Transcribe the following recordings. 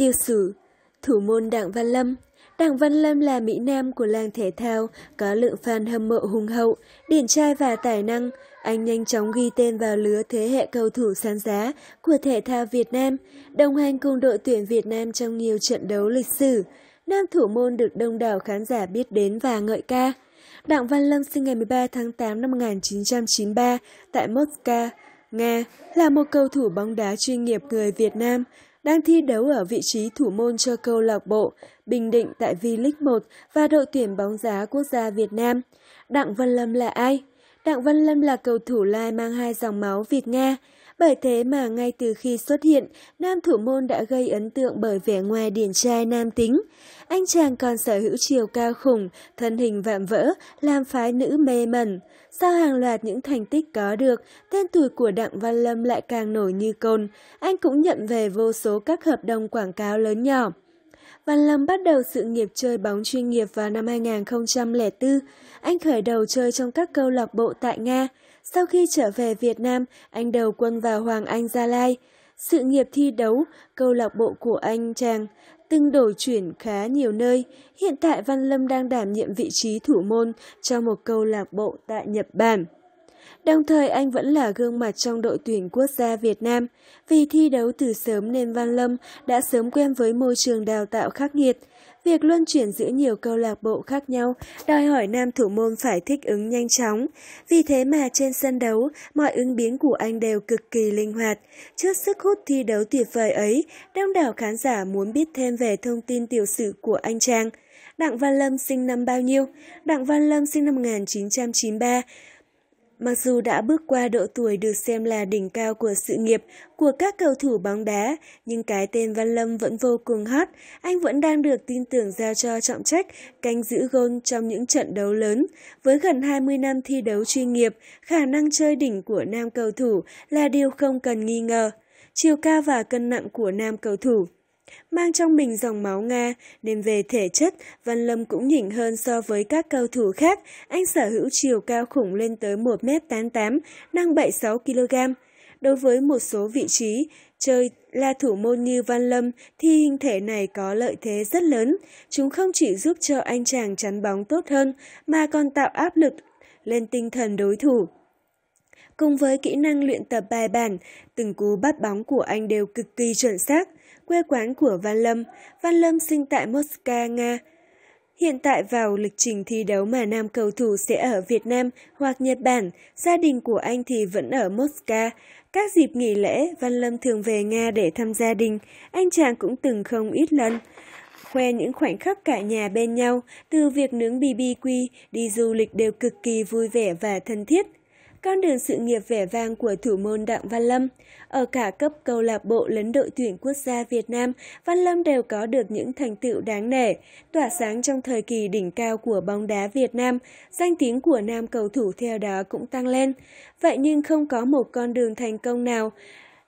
Tiêu Sử, thủ môn Đặng Văn Lâm. Đặng Văn Lâm là Mỹ Nam của làng thể thao, có lượng fan hâm mộ hùng hậu, điển trai và tài năng. Anh nhanh chóng ghi tên vào lứa thế hệ cầu thủ sáng giá của thể thao Việt Nam, đồng hành cùng đội tuyển Việt Nam trong nhiều trận đấu lịch sử. Nam thủ môn được đông đảo khán giả biết đến và ngợi ca. Đặng Văn Lâm sinh ngày 13 tháng 8 năm 1993 tại Moscow, Nga, là một cầu thủ bóng đá chuyên nghiệp người Việt Nam, đang thi đấu ở vị trí thủ môn cho câu lạc bộ Bình Định tại V-League 1 và đội tuyển bóng đá quốc gia Việt Nam. Đặng Văn Lâm là ai? Đặng Văn Lâm là cầu thủ lai mang hai dòng máu Việt Nga. Bởi thế mà ngay từ khi xuất hiện, nam thủ môn đã gây ấn tượng bởi vẻ ngoài điển trai nam tính. Anh chàng còn sở hữu chiều cao khủng, thân hình vạm vỡ, làm phái nữ mê mẩn. Sau hàng loạt những thành tích có được, tên tuổi của Đặng Văn Lâm lại càng nổi như côn. Anh cũng nhận về vô số các hợp đồng quảng cáo lớn nhỏ. Văn Lâm bắt đầu sự nghiệp chơi bóng chuyên nghiệp vào năm 2004. Anh khởi đầu chơi trong các câu lạc bộ tại Nga. Sau khi trở về Việt Nam, anh đầu quân vào Hoàng Anh Gia Lai. Sự nghiệp thi đấu, câu lạc bộ của anh chàng từng đổi chuyển khá nhiều nơi. Hiện tại Văn Lâm đang đảm nhiệm vị trí thủ môn cho một câu lạc bộ tại Nhật Bản. Đồng thời anh vẫn là gương mặt trong đội tuyển quốc gia Việt Nam. Vì thi đấu từ sớm nên Văn Lâm đã sớm quen với môi trường đào tạo khắc nghiệt. Việc luân chuyển giữa nhiều câu lạc bộ khác nhau đòi hỏi nam thủ môn phải thích ứng nhanh chóng. Vì thế mà trên sân đấu, mọi ứng biến của anh đều cực kỳ linh hoạt. Trước sức hút thi đấu tuyệt vời ấy, đông đảo khán giả muốn biết thêm về thông tin tiểu sử của anh Trang. Đặng Văn Lâm sinh năm bao nhiêu? Đặng Văn Lâm sinh năm 1993. Mặc dù đã bước qua độ tuổi được xem là đỉnh cao của sự nghiệp của các cầu thủ bóng đá, nhưng cái tên Văn Lâm vẫn vô cùng hot. Anh vẫn đang được tin tưởng giao cho trọng trách canh giữ gôn trong những trận đấu lớn. Với gần 20 năm thi đấu chuyên nghiệp, khả năng chơi đỉnh của nam cầu thủ là điều không cần nghi ngờ. Chiều cao và cân nặng của nam cầu thủ Mang trong mình dòng máu Nga, nên về thể chất, Văn Lâm cũng nhỉnh hơn so với các cao thủ khác. Anh sở hữu chiều cao khủng lên tới 1m88, nặng 76kg. Đối với một số vị trí, chơi là thủ môn như Văn Lâm thì hình thể này có lợi thế rất lớn. Chúng không chỉ giúp cho anh chàng chắn bóng tốt hơn mà còn tạo áp lực lên tinh thần đối thủ. Cùng với kỹ năng luyện tập bài bản, từng cú bắt bóng của anh đều cực kỳ chuẩn xác. Quê quán của Văn Lâm, Văn Lâm sinh tại Moscow, Nga. Hiện tại vào lịch trình thi đấu mà nam cầu thủ sẽ ở Việt Nam hoặc Nhật Bản, gia đình của anh thì vẫn ở Moscow. Các dịp nghỉ lễ, Văn Lâm thường về Nga để thăm gia đình, anh chàng cũng từng không ít lần. Khoe những khoảnh khắc cả nhà bên nhau, từ việc nướng BBQ, đi du lịch đều cực kỳ vui vẻ và thân thiết con đường sự nghiệp vẻ vang của thủ môn Đặng Văn Lâm. Ở cả cấp câu lạc bộ lẫn đội tuyển quốc gia Việt Nam, Văn Lâm đều có được những thành tựu đáng nể, tỏa sáng trong thời kỳ đỉnh cao của bóng đá Việt Nam, danh tiếng của nam cầu thủ theo đó cũng tăng lên. Vậy nhưng không có một con đường thành công nào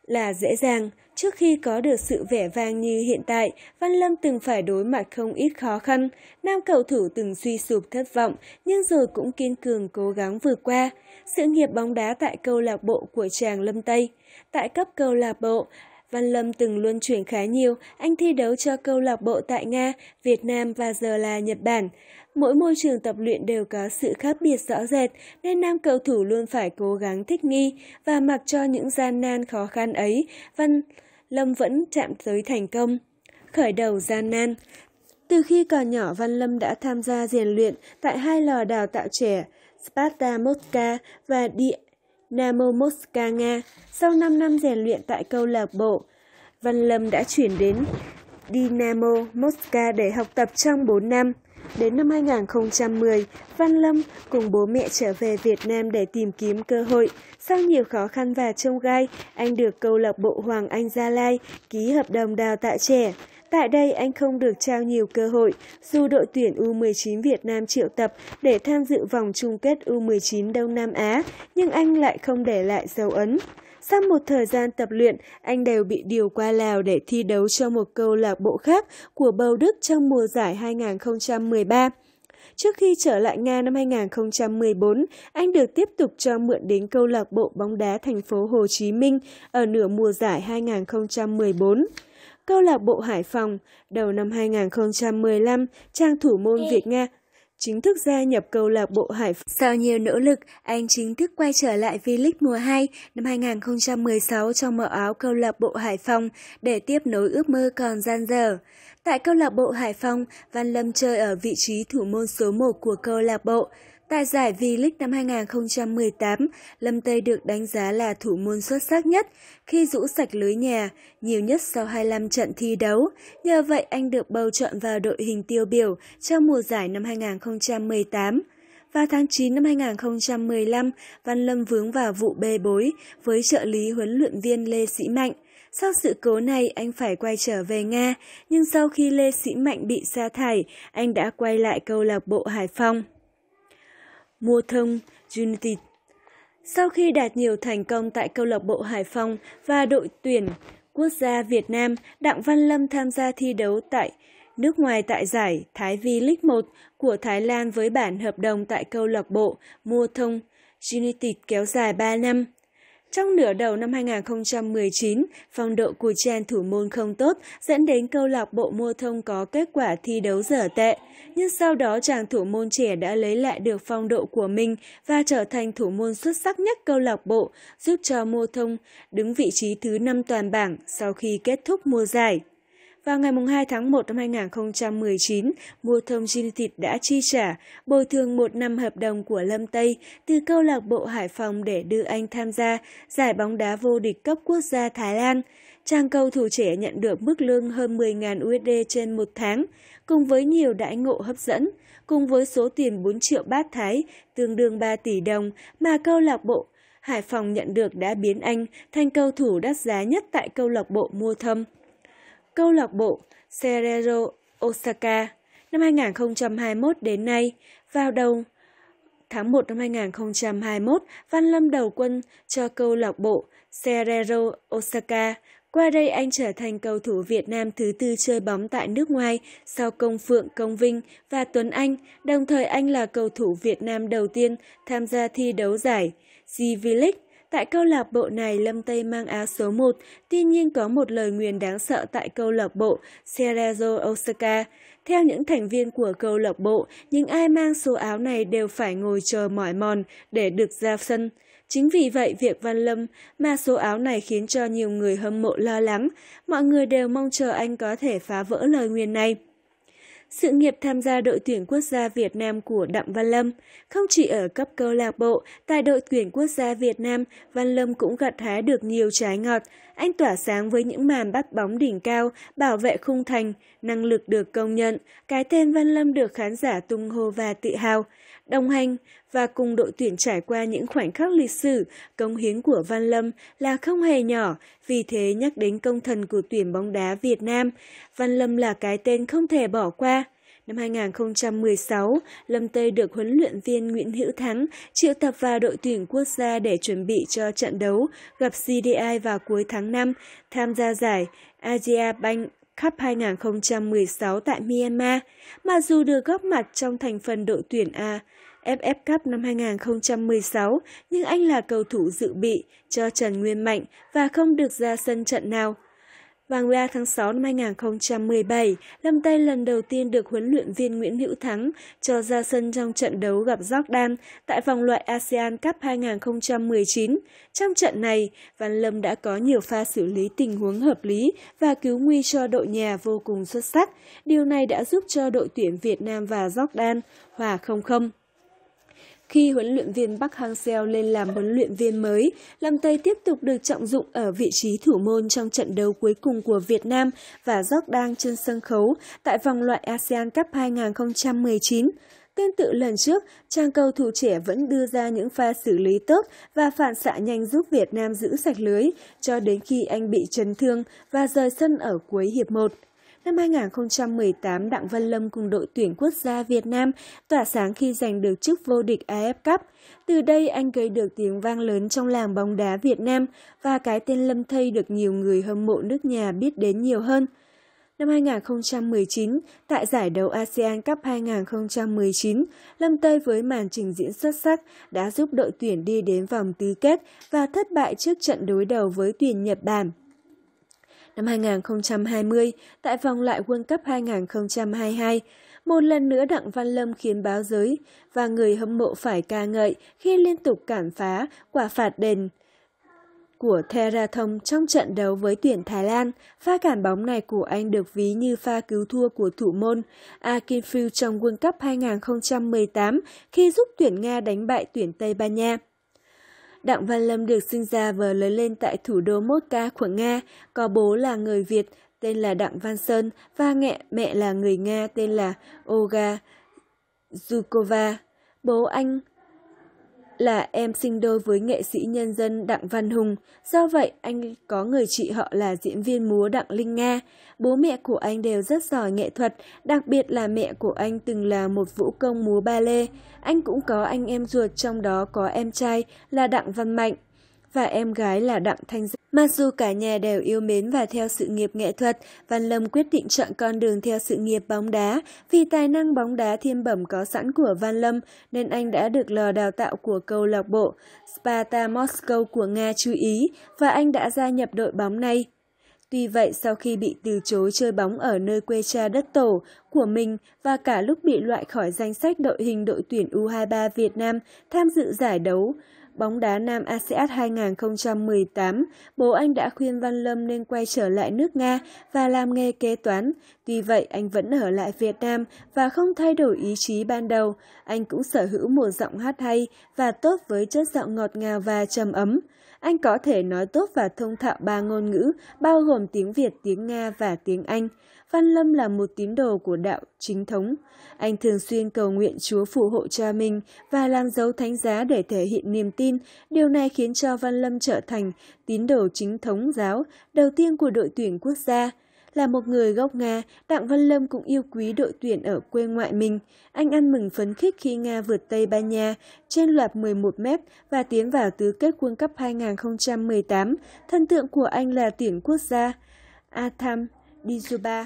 là dễ dàng. Trước khi có được sự vẻ vang như hiện tại, Văn Lâm từng phải đối mặt không ít khó khăn. Nam cầu thủ từng suy sụp thất vọng, nhưng rồi cũng kiên cường cố gắng vượt qua. Sự nghiệp bóng đá tại câu lạc bộ của chàng Lâm Tây. Tại cấp câu lạc bộ, Văn Lâm từng luân chuyển khá nhiều, anh thi đấu cho câu lạc bộ tại Nga, Việt Nam và giờ là Nhật Bản. Mỗi môi trường tập luyện đều có sự khác biệt rõ rệt, nên nam cầu thủ luôn phải cố gắng thích nghi và mặc cho những gian nan khó khăn ấy, Văn Lâm vẫn chạm tới thành công. Khởi đầu gian nan Từ khi còn nhỏ, Văn Lâm đã tham gia rèn luyện tại hai lò đào tạo trẻ Sparta Mosca và Điện Namomoska Nga sau 5 năm rèn luyện tại câu lạc bộ. Văn Lâm đã chuyển đến Dynamo Moscow để học tập trong 4 năm. Đến năm 2010, Văn Lâm cùng bố mẹ trở về Việt Nam để tìm kiếm cơ hội. Sau nhiều khó khăn và trông gai, anh được câu lạc bộ Hoàng Anh Gia Lai ký hợp đồng đào tạo trẻ. Tại đây anh không được trao nhiều cơ hội, dù đội tuyển U19 Việt Nam triệu tập để tham dự vòng chung kết U19 Đông Nam Á, nhưng anh lại không để lại dấu ấn. Sau một thời gian tập luyện, anh đều bị điều qua Lào để thi đấu cho một câu lạc bộ khác của Bầu Đức trong mùa giải 2013. Trước khi trở lại Nga năm 2014, anh được tiếp tục cho mượn đến câu lạc bộ bóng đá thành phố Hồ Chí Minh ở nửa mùa giải 2014 câu lạc bộ Hải Phòng, đầu năm 2015, trang thủ môn Việt Nga chính thức gia nhập câu lạc bộ Hải Phòng. Sau nhiều nỗ lực, anh chính thức quay trở lại V-League mùa 2 năm 2016 trong màu áo câu lạc bộ Hải Phòng để tiếp nối ước mơ còn gian dở. Tại câu lạc bộ Hải Phòng, Văn Lâm chơi ở vị trí thủ môn số 1 của câu lạc bộ. Tại giải V-League năm 2018, Lâm Tây được đánh giá là thủ môn xuất sắc nhất khi rũ sạch lưới nhà, nhiều nhất sau 25 trận thi đấu. Nhờ vậy anh được bầu chọn vào đội hình tiêu biểu trong mùa giải năm 2018. Vào tháng 9 năm 2015, Văn Lâm vướng vào vụ bê bối với trợ lý huấn luyện viên Lê Sĩ Mạnh. Sau sự cố này, anh phải quay trở về Nga, nhưng sau khi Lê Sĩ Mạnh bị sa thải, anh đã quay lại câu lạc bộ Hải Phòng. Mua Thông United. Sau khi đạt nhiều thành công tại câu lạc bộ Hải Phòng và đội tuyển quốc gia Việt Nam, Đặng Văn Lâm tham gia thi đấu tại nước ngoài tại giải Thái Vi League 1 của Thái Lan với bản hợp đồng tại câu lạc bộ Mua Thông United kéo dài 3 năm. Trong nửa đầu năm 2019, phong độ của Chan thủ môn không tốt dẫn đến câu lạc bộ mua thông có kết quả thi đấu dở tệ. Nhưng sau đó chàng thủ môn trẻ đã lấy lại được phong độ của mình và trở thành thủ môn xuất sắc nhất câu lạc bộ, giúp cho mua thông đứng vị trí thứ 5 toàn bảng sau khi kết thúc mùa giải. Vào ngày 2 tháng 1 năm 2019, Mua Thông Gin Thịt đã chi trả bồi thường một năm hợp đồng của Lâm Tây từ câu lạc bộ Hải Phòng để đưa anh tham gia giải bóng đá vô địch cấp quốc gia Thái Lan. Trang cầu thủ trẻ nhận được mức lương hơn 10.000 USD trên một tháng, cùng với nhiều đãi ngộ hấp dẫn, cùng với số tiền 4 triệu bát Thái, tương đương 3 tỷ đồng mà câu lạc bộ Hải Phòng nhận được đã biến anh thành cầu thủ đắt giá nhất tại câu lạc bộ mua thâm câu lạc bộ Cerero Osaka năm 2021 đến nay, vào đầu tháng 1 năm 2021, Văn Lâm đầu quân cho câu lạc bộ Cerero Osaka. Qua đây anh trở thành cầu thủ Việt Nam thứ tư chơi bóng tại nước ngoài sau Công Phượng, Công Vinh và Tuấn Anh, đồng thời anh là cầu thủ Việt Nam đầu tiên tham gia thi đấu giải G league Tại câu lạc bộ này, Lâm Tây mang áo số 1, tuy nhiên có một lời nguyền đáng sợ tại câu lạc bộ Cerezo Osaka. Theo những thành viên của câu lạc bộ, những ai mang số áo này đều phải ngồi chờ mỏi mòn để được ra sân. Chính vì vậy, việc Văn Lâm mà số áo này khiến cho nhiều người hâm mộ lo lắng. Mọi người đều mong chờ anh có thể phá vỡ lời nguyền này. Sự nghiệp tham gia đội tuyển quốc gia Việt Nam của Đặng Văn Lâm không chỉ ở cấp câu lạc bộ, tại đội tuyển quốc gia Việt Nam, Văn Lâm cũng gặt hái được nhiều trái ngọt. Anh tỏa sáng với những màn bắt bóng đỉnh cao, bảo vệ khung thành, năng lực được công nhận, cái tên Văn Lâm được khán giả tung hô và tự hào đồng hành và cùng đội tuyển trải qua những khoảnh khắc lịch sử, công hiến của Văn Lâm là không hề nhỏ, vì thế nhắc đến công thần của tuyển bóng đá Việt Nam, Văn Lâm là cái tên không thể bỏ qua. Năm 2016, Lâm Tây được huấn luyện viên Nguyễn Hữu Thắng triệu tập vào đội tuyển quốc gia để chuẩn bị cho trận đấu gặp CDI vào cuối tháng 5, tham gia giải Asia Bank Cup 2016 tại Myanmar, mà dù được góp mặt trong thành phần đội tuyển A FF Cup năm 2016, nhưng anh là cầu thủ dự bị cho Trần Nguyên Mạnh và không được ra sân trận nào. Vàng La tháng 6 năm 2017, Lâm Tây lần đầu tiên được huấn luyện viên Nguyễn Hữu Thắng cho ra sân trong trận đấu gặp Jordan tại vòng loại ASEAN Cup 2019. Trong trận này, Văn Lâm đã có nhiều pha xử lý tình huống hợp lý và cứu nguy cho đội nhà vô cùng xuất sắc. Điều này đã giúp cho đội tuyển Việt Nam và Jordan hòa 0-0. Khi huấn luyện viên Park Hang-seo lên làm huấn luyện viên mới, Lâm Tây tiếp tục được trọng dụng ở vị trí thủ môn trong trận đấu cuối cùng của Việt Nam và rót đang trên sân khấu tại vòng loại ASEAN Cup 2019. Tương tự lần trước, trang cầu thủ trẻ vẫn đưa ra những pha xử lý tốt và phản xạ nhanh giúp Việt Nam giữ sạch lưới, cho đến khi anh bị chấn thương và rời sân ở cuối hiệp 1. Năm 2018, Đặng Văn Lâm cùng đội tuyển quốc gia Việt Nam tỏa sáng khi giành được chức vô địch AF Cup. Từ đây, anh gây được tiếng vang lớn trong làng bóng đá Việt Nam và cái tên Lâm Thây được nhiều người hâm mộ nước nhà biết đến nhiều hơn. Năm 2019, tại giải đấu ASEAN Cup 2019, Lâm Tây với màn trình diễn xuất sắc đã giúp đội tuyển đi đến vòng tứ kết và thất bại trước trận đối đầu với tuyển Nhật Bản năm 2020 tại vòng loại World Cup 2022. Một lần nữa Đặng Văn Lâm khiến báo giới và người hâm mộ phải ca ngợi khi liên tục cản phá quả phạt đền của Therathong trong trận đấu với tuyển Thái Lan. Pha cản bóng này của anh được ví như pha cứu thua của thủ môn Akinfil trong World Cup 2018 khi giúp tuyển Nga đánh bại tuyển Tây Ban Nha. Đặng Văn Lâm được sinh ra và lớn lên tại thủ đô Moscow của Nga, có bố là người Việt tên là Đặng Văn Sơn và mẹ mẹ là người Nga tên là Olga Zukova. Bố anh là em sinh đôi với nghệ sĩ nhân dân Đặng Văn Hùng. Do vậy, anh có người chị họ là diễn viên múa Đặng Linh Nga. Bố mẹ của anh đều rất giỏi nghệ thuật, đặc biệt là mẹ của anh từng là một vũ công múa ba lê. Anh cũng có anh em ruột trong đó có em trai là Đặng Văn Mạnh và em gái là Đặng Thanh Dân. Mặc dù cả nhà đều yêu mến và theo sự nghiệp nghệ thuật, Văn Lâm quyết định chọn con đường theo sự nghiệp bóng đá. Vì tài năng bóng đá thiên bẩm có sẵn của Văn Lâm, nên anh đã được lò đào tạo của câu lạc bộ Sparta Moscow của Nga chú ý và anh đã gia nhập đội bóng này. Tuy vậy, sau khi bị từ chối chơi bóng ở nơi quê cha đất tổ của mình và cả lúc bị loại khỏi danh sách đội hình đội tuyển U23 Việt Nam tham dự giải đấu, bóng đá Nam ASEAN 2018, bố anh đã khuyên Văn Lâm nên quay trở lại nước Nga và làm nghề kế toán. Tuy vậy, anh vẫn ở lại Việt Nam và không thay đổi ý chí ban đầu. Anh cũng sở hữu một giọng hát hay và tốt với chất giọng ngọt ngào và trầm ấm. Anh có thể nói tốt và thông thạo ba ngôn ngữ, bao gồm tiếng Việt, tiếng Nga và tiếng Anh. Văn Lâm là một tín đồ của đạo chính thống. Anh thường xuyên cầu nguyện Chúa phụ hộ cha mình và làm dấu thánh giá để thể hiện niềm tin. Điều này khiến cho Văn Lâm trở thành tín đồ chính thống giáo đầu tiên của đội tuyển quốc gia. Là một người gốc Nga, Đặng Văn Lâm cũng yêu quý đội tuyển ở quê ngoại mình. Anh ăn mừng phấn khích khi Nga vượt Tây Ban Nha trên loạt 11 mét và tiến vào tứ kết World Cup 2018. Thân tượng của anh là tuyển quốc gia Atham Dizuba.